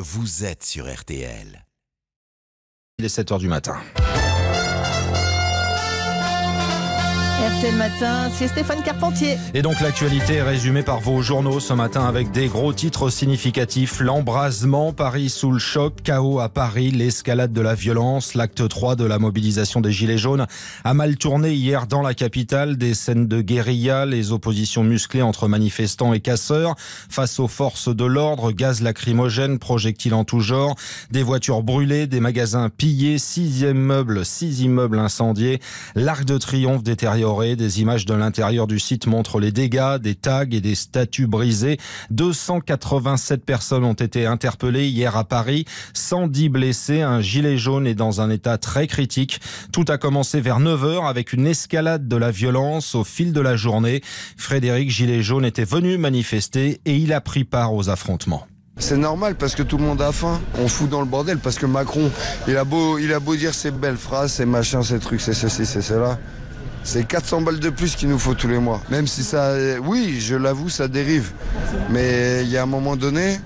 Vous êtes sur RTL. Il est 7h du matin. Matin, c'est Stéphane Carpentier. Et donc l'actualité est résumée par vos journaux ce matin avec des gros titres significatifs. L'embrasement, Paris sous le choc, chaos à Paris, l'escalade de la violence, l'acte 3 de la mobilisation des Gilets jaunes a mal tourné hier dans la capitale, des scènes de guérilla, les oppositions musclées entre manifestants et casseurs, face aux forces de l'ordre, gaz lacrymogène, projectiles en tout genre, des voitures brûlées, des magasins pillés, sixième meuble, six immeubles incendiés, l'arc de triomphe détérioré des images de l'intérieur du site montrent les dégâts, des tags et des statues brisées. 287 personnes ont été interpellées hier à Paris, 110 blessés, un gilet jaune est dans un état très critique. Tout a commencé vers 9h avec une escalade de la violence au fil de la journée. Frédéric Gilet jaune était venu manifester et il a pris part aux affrontements. C'est normal parce que tout le monde a faim. On fout dans le bordel parce que Macron, il a beau, dire ses belles phrases, ses machins, ses trucs, c'est ceci, c'est cela. C'est 400 balles de plus qu'il nous faut tous les mois. Même si ça, euh, oui, je l'avoue, ça dérive. Mais euh, il y a un moment donné,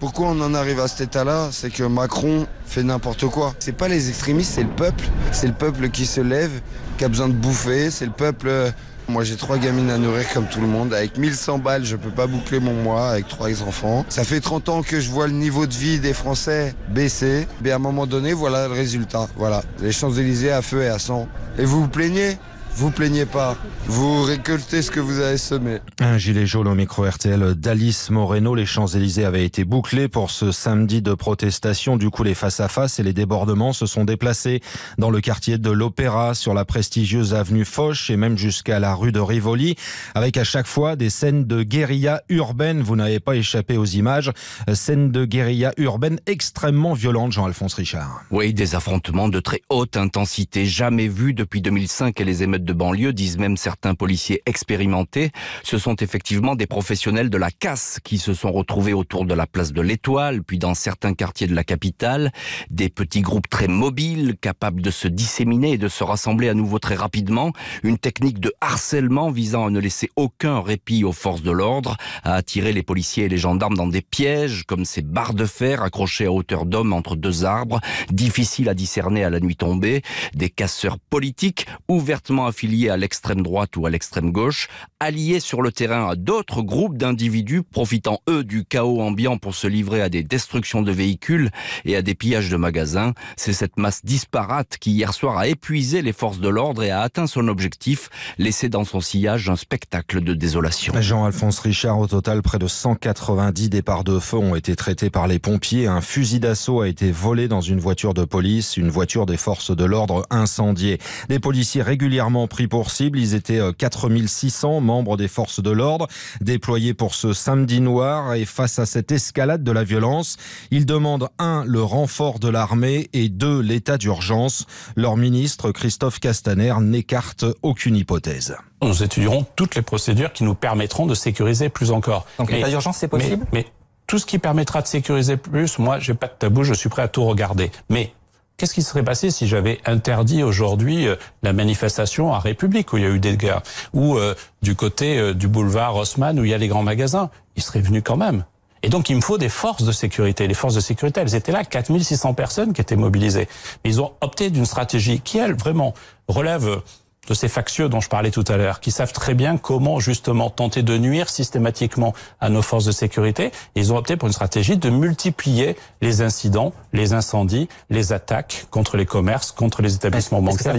pourquoi on en arrive à cet état-là C'est que Macron fait n'importe quoi. C'est pas les extrémistes, c'est le peuple. C'est le peuple qui se lève, qui a besoin de bouffer. C'est le peuple. Euh, moi, j'ai trois gamines à nourrir comme tout le monde. Avec 1100 balles, je peux pas boucler mon mois avec trois enfants. Ça fait 30 ans que je vois le niveau de vie des Français baisser. Mais à un moment donné, voilà le résultat. Voilà. Les Champs-Élysées à feu et à sang. Et vous vous plaignez vous plaignez pas, vous récoltez ce que vous avez semé. Un gilet jaune au micro RTL d'Alice Moreno. Les Champs-Élysées avaient été bouclés pour ce samedi de protestation. Du coup, les face-à-face et les débordements se sont déplacés dans le quartier de l'Opéra, sur la prestigieuse avenue Foch et même jusqu'à la rue de Rivoli, avec à chaque fois des scènes de guérilla urbaine. Vous n'avez pas échappé aux images. Scènes de guérilla urbaine extrêmement violentes, Jean-Alphonse Richard. Oui, des affrontements de très haute intensité, jamais vus depuis 2005 et les émeutes de banlieue, disent même certains policiers expérimentés, ce sont effectivement des professionnels de la casse qui se sont retrouvés autour de la place de l'Étoile, puis dans certains quartiers de la capitale, des petits groupes très mobiles, capables de se disséminer et de se rassembler à nouveau très rapidement, une technique de harcèlement visant à ne laisser aucun répit aux forces de l'ordre, à attirer les policiers et les gendarmes dans des pièges, comme ces barres de fer accrochées à hauteur d'homme entre deux arbres, difficiles à discerner à la nuit tombée, des casseurs politiques ouvertement affiliés à l'extrême droite ou à l'extrême gauche, alliés sur le terrain à d'autres groupes d'individus profitant eux du chaos ambiant pour se livrer à des destructions de véhicules et à des pillages de magasins. C'est cette masse disparate qui hier soir a épuisé les forces de l'ordre et a atteint son objectif, laisser dans son sillage un spectacle de désolation. Jean-Alphonse Richard, au total, près de 190 départs de feu ont été traités par les pompiers. Un fusil d'assaut a été volé dans une voiture de police, une voiture des forces de l'ordre incendiée. Des policiers régulièrement pris pour cible. Ils étaient 4600 euh, membres des forces de l'ordre déployés pour ce samedi noir et face à cette escalade de la violence, ils demandent un le renfort de l'armée et 2. l'état d'urgence. Leur ministre Christophe Castaner n'écarte aucune hypothèse. Nous étudierons toutes les procédures qui nous permettront de sécuriser plus encore. Donc l'état d'urgence, c'est possible mais, tout ce qui permettra de sécuriser plus, moi, je j'ai pas de tabou, je suis prêt à tout regarder. Mais Qu'est-ce qui serait passé si j'avais interdit aujourd'hui euh, la manifestation à République où il y a eu des guerres Ou euh, du côté euh, du boulevard Haussmann où il y a les grands magasins Ils seraient venus quand même. Et donc, il me faut des forces de sécurité. Les forces de sécurité, elles étaient là, 4600 personnes qui étaient mobilisées. Mais ils ont opté d'une stratégie qui, elle, vraiment relève de ces factieux dont je parlais tout à l'heure, qui savent très bien comment justement tenter de nuire systématiquement à nos forces de sécurité. ils ont opté pour une stratégie de multiplier les incidents, les incendies, les attaques contre les commerces, contre les établissements bancaires.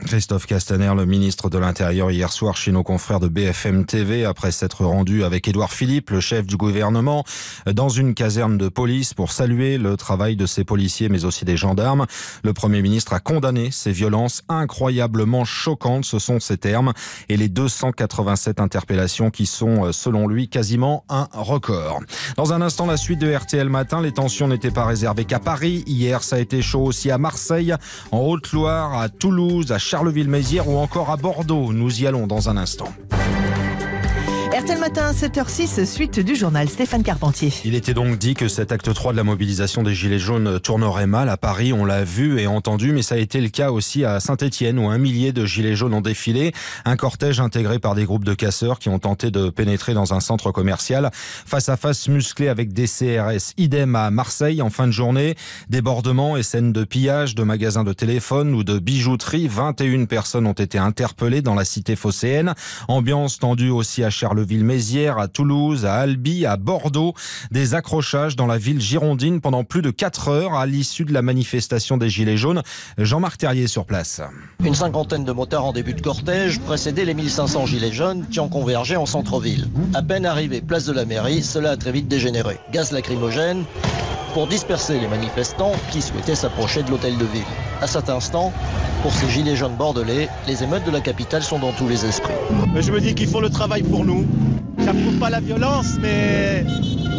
Christophe Castaner, le ministre de l'Intérieur, hier soir chez nos confrères de BFM TV, après s'être rendu avec Édouard Philippe, le chef du gouvernement, dans une caserne de police pour saluer le travail de ses policiers, mais aussi des gendarmes. Le Premier ministre a condamné ces violences incroyablement choquantes, ce sont ses termes, et les 287 interpellations qui sont, euh, selon lui, quasiment un record. Dans un instant, la suite de RTL Matin, les tensions n'étaient pas réservées qu'à Paris hier, ça a été chaud aussi à Marseille, en Haute-Loire, à Toulouse, à Charleville-Mézières ou encore à Bordeaux. Nous y allons dans un instant. RTL Matin, 7h06, suite du journal Stéphane Carpentier. Il était donc dit que cet acte 3 de la mobilisation des Gilets jaunes tournerait mal à Paris. On l'a vu et entendu, mais ça a été le cas aussi à Saint-Etienne où un millier de Gilets jaunes ont défilé. Un cortège intégré par des groupes de casseurs qui ont tenté de pénétrer dans un centre commercial. Face à face musclé avec des CRS. Idem à Marseille en fin de journée. Débordements et scènes de pillage de magasins de téléphone ou de bijouterie. 21 personnes ont été interpellées dans la cité phocéenne. Ambiance tendue aussi à Charleville Ville-Mézières, à Toulouse, à Albi, à Bordeaux. Des accrochages dans la ville girondine pendant plus de 4 heures à l'issue de la manifestation des Gilets jaunes. Jean-Marc Terrier sur place. Une cinquantaine de motards en début de cortège précédaient les 1500 Gilets jaunes qui ont convergé en centre-ville. À peine arrivés place de la mairie, cela a très vite dégénéré. Gaz lacrymogène pour disperser les manifestants qui souhaitaient s'approcher de l'hôtel de ville à cet instant, pour ces gilets jaunes bordelais, les émeutes de la capitale sont dans tous les esprits. Je me dis qu'ils font le travail pour nous. J'approuve pas la violence, mais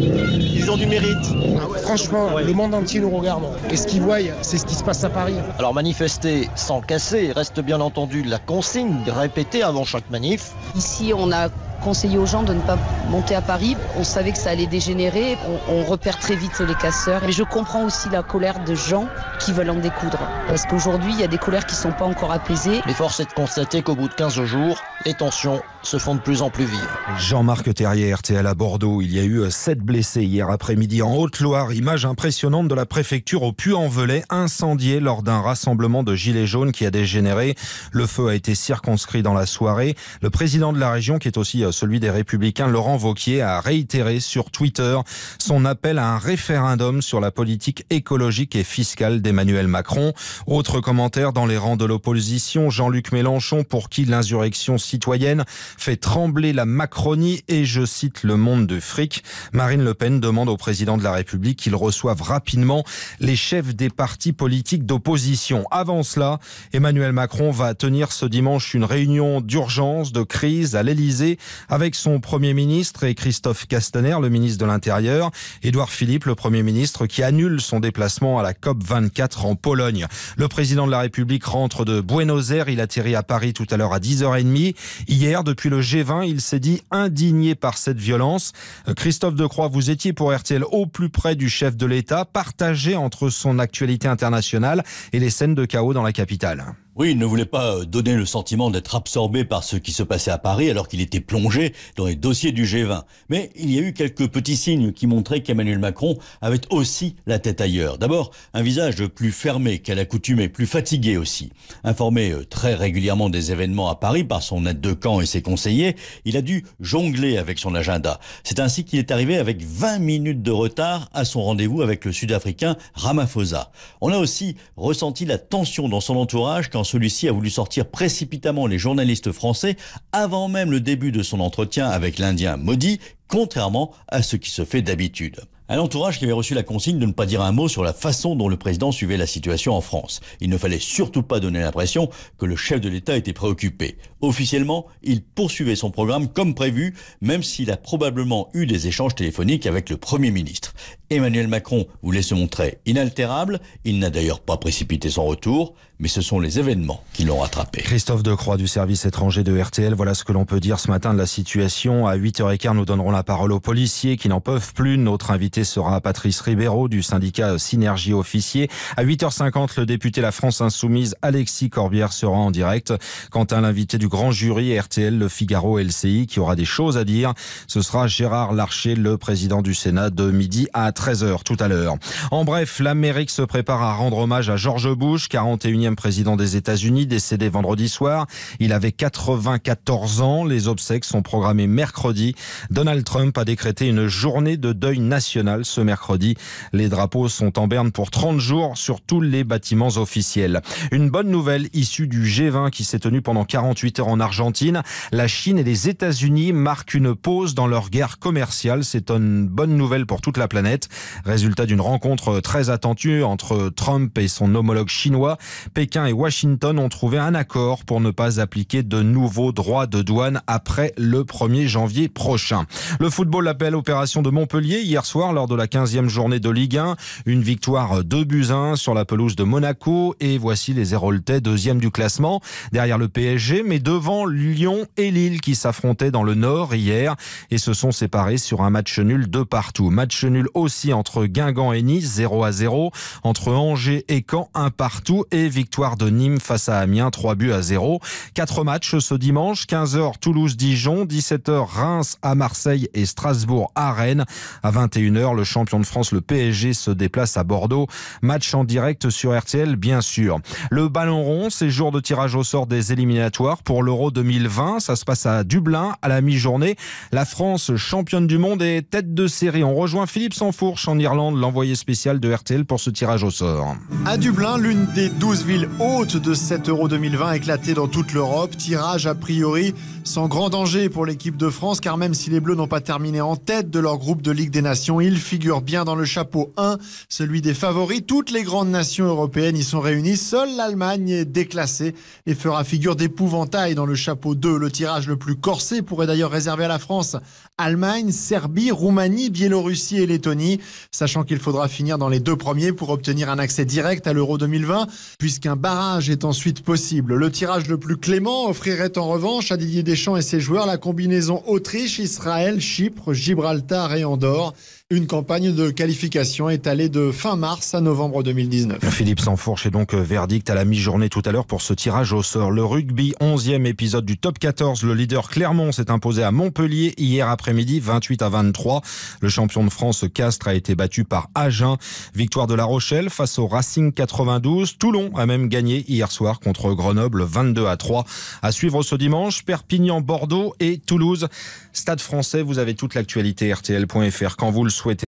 ils ont du mérite. Ah franchement, le monde entier nous regarde. Et ce qu'ils voient, c'est ce qui se passe à Paris. Alors manifester sans casser reste bien entendu la consigne répétée avant chaque manif. Ici, on a conseiller aux gens de ne pas monter à Paris. On savait que ça allait dégénérer. On, repère très vite les casseurs. Mais je comprends aussi la colère de gens qui veulent en découdre. Parce qu'aujourd'hui, il y a des colères qui ne sont pas encore apaisées. Les force est de constater qu'au bout de 15 jours, les tensions se font de plus en plus vives. Jean-Marc Terrier, RTL à Bordeaux. Il y a eu 7 euh, blessés hier après-midi en Haute-Loire. Image impressionnante de la préfecture au Puy-en-Velay, incendiée lors d'un rassemblement de gilets jaunes qui a dégénéré. Le feu a été circonscrit dans la soirée. Le président de la région, qui est aussi euh, celui des Républicains, Laurent Vauquier, a réitéré sur Twitter son appel à un référendum sur la politique écologique et fiscale d'Emmanuel Macron. Autre commentaire dans les rangs de l'opposition, Jean-Luc Mélenchon, pour qui l'insurrection citoyenne fait trembler la Macronie et, je cite, le monde de fric. Marine Le Pen demande au président de la République qu'il reçoive rapidement les chefs des partis politiques d'opposition. Avant cela, Emmanuel Macron va tenir ce dimanche une réunion d'urgence, de crise à l'Elysée avec son Premier ministre et Christophe Castaner, le ministre de l'Intérieur, Édouard Philippe, le Premier ministre, qui annule son déplacement à la COP24 en Pologne. Le président de la République rentre de Buenos Aires, il atterrit à Paris tout à l'heure à 10h30. Hier, depuis le G20, il s'est dit indigné par cette violence. Euh, Christophe Decroix, vous étiez pour RTL au plus près du chef de l'État, partagé entre son actualité internationale et les scènes de chaos dans la capitale. Oui, il ne voulait pas euh, donner le sentiment d'être absorbé par ce qui se passait à Paris alors qu'il était plongé dans les dossiers du G20. Mais il y a eu quelques petits signes qui montraient qu'Emmanuel Macron avait aussi la tête ailleurs. D'abord, un visage plus fermé qu'à l'accoutumée, plus fatigué aussi. Informé euh, très régulièrement des événements à Paris par son aide de camp et ses conseillers, il a dû jongler avec son agenda. C'est ainsi qu'il est arrivé avec 20 minutes de retard à son rendez-vous avec le Sud-Africain Ramaphosa. On a aussi ressenti la tension dans son entourage quand celui-ci a voulu sortir précipitamment les journalistes français avant même le début de son entretien avec l'Indien Modi, contrairement à ce qui se fait d'habitude. Un entourage qui avait reçu la consigne de ne pas dire un mot sur la façon dont le président suivait la situation en France. Il ne fallait surtout pas donner l'impression que le chef de l'État était préoccupé. Officiellement, il poursuivait son programme comme prévu, même s'il a probablement eu des échanges téléphoniques avec le Premier ministre. Emmanuel Macron voulait se montrer inaltérable, il n'a d'ailleurs pas précipité son retour, mais ce sont les événements qui l'ont rattrapé. Christophe Decroix du service étranger de RTL, voilà ce que l'on peut dire ce matin de la situation. À 8h15, nous donnerons la parole aux policiers qui n'en peuvent plus. Notre invité sera Patrice Ribeiro du syndicat Synergie Officier. À 8h50, le député La France Insoumise Alexis Corbière sera en direct. Quant à l'invité du grand jury RTL Le Figaro LCI qui aura des choses à dire. Ce sera Gérard Larcher, le président du Sénat, de midi à 13h tout à l'heure. En bref, l'Amérique se prépare à rendre hommage à George Bush, 41e président des États-Unis, décédé vendredi soir. Il avait 94 ans. Les obsèques sont programmées mercredi. Donald Trump a décrété une journée de deuil national ce mercredi. Les drapeaux sont en berne pour 30 jours sur tous les bâtiments officiels. Une bonne nouvelle issue du G20 qui s'est tenu pendant 48 en Argentine. La Chine et les États-Unis marquent une pause dans leur guerre commerciale. C'est une bonne nouvelle pour toute la planète. Résultat d'une rencontre très attendue entre Trump et son homologue chinois. Pékin et Washington ont trouvé un accord pour ne pas appliquer de nouveaux droits de douane après le 1er janvier prochain. Le football l'appelle opération de Montpellier hier soir lors de la 15e journée de Ligue 1. Une victoire 2 buts 1 sur la pelouse de Monaco et voici les Héroltais deuxième du classement derrière le PSG mais devant Lyon et Lille qui s'affrontaient dans le Nord hier et se sont séparés sur un match nul de partout. Match nul aussi entre Guingamp et Nice, 0 à 0, entre Angers et Caen, un partout et victoire de Nîmes face à Amiens, 3 buts à 0. Quatre matchs ce dimanche, 15h Toulouse-Dijon, 17h Reims à Marseille et Strasbourg à Rennes. À 21h, le champion de France, le PSG, se déplace à Bordeaux. Match en direct sur RTL, bien sûr. Le ballon rond, c'est jour de tirage au sort des éliminatoires pour l'Euro 2020. Ça se passe à Dublin à la mi-journée. La France, championne du monde, et tête de série. On rejoint Philippe Sanfourche en Irlande, l'envoyé spécial de RTL pour ce tirage au sort. À Dublin, l'une des 12 villes hautes de cet Euro 2020 éclaté dans toute l'Europe. Tirage a priori sans grand danger pour l'équipe de France, car même si les Bleus n'ont pas terminé en tête de leur groupe de Ligue des Nations, ils figurent bien dans le chapeau 1, celui des favoris. Toutes les grandes nations européennes y sont réunies. Seule l'Allemagne est déclassée et fera figure d'épouvantail dans le chapeau 2. Le tirage le plus corsé pourrait d'ailleurs réserver à la France Allemagne, Serbie, Roumanie, Biélorussie et Lettonie, sachant qu'il faudra finir dans les deux premiers pour obtenir un accès direct à l'Euro 2020, puisqu'un barrage est ensuite possible. Le tirage le plus clément offrirait en revanche à Didier Deschamps et ses joueurs la combinaison Autriche, Israël, Chypre, Gibraltar et Andorre. Une campagne de qualification est allée de fin mars à novembre 2019. Philippe Sanfourche est donc euh, verdict à la mi-journée tout à l'heure pour ce tirage au sort. Le rugby, 11e épisode du top 14. Le leader Clermont s'est imposé à Montpellier hier après-midi, 28 à 23. Le champion de France, Castres, a été battu par Agen. Victoire de La Rochelle face au Racing 92. Toulon a même gagné hier soir contre Grenoble, 22 à 3. À suivre ce dimanche, Perpignan, Bordeaux et Toulouse. Stade français, vous avez toute l'actualité RTL.fr quand vous le souhaiter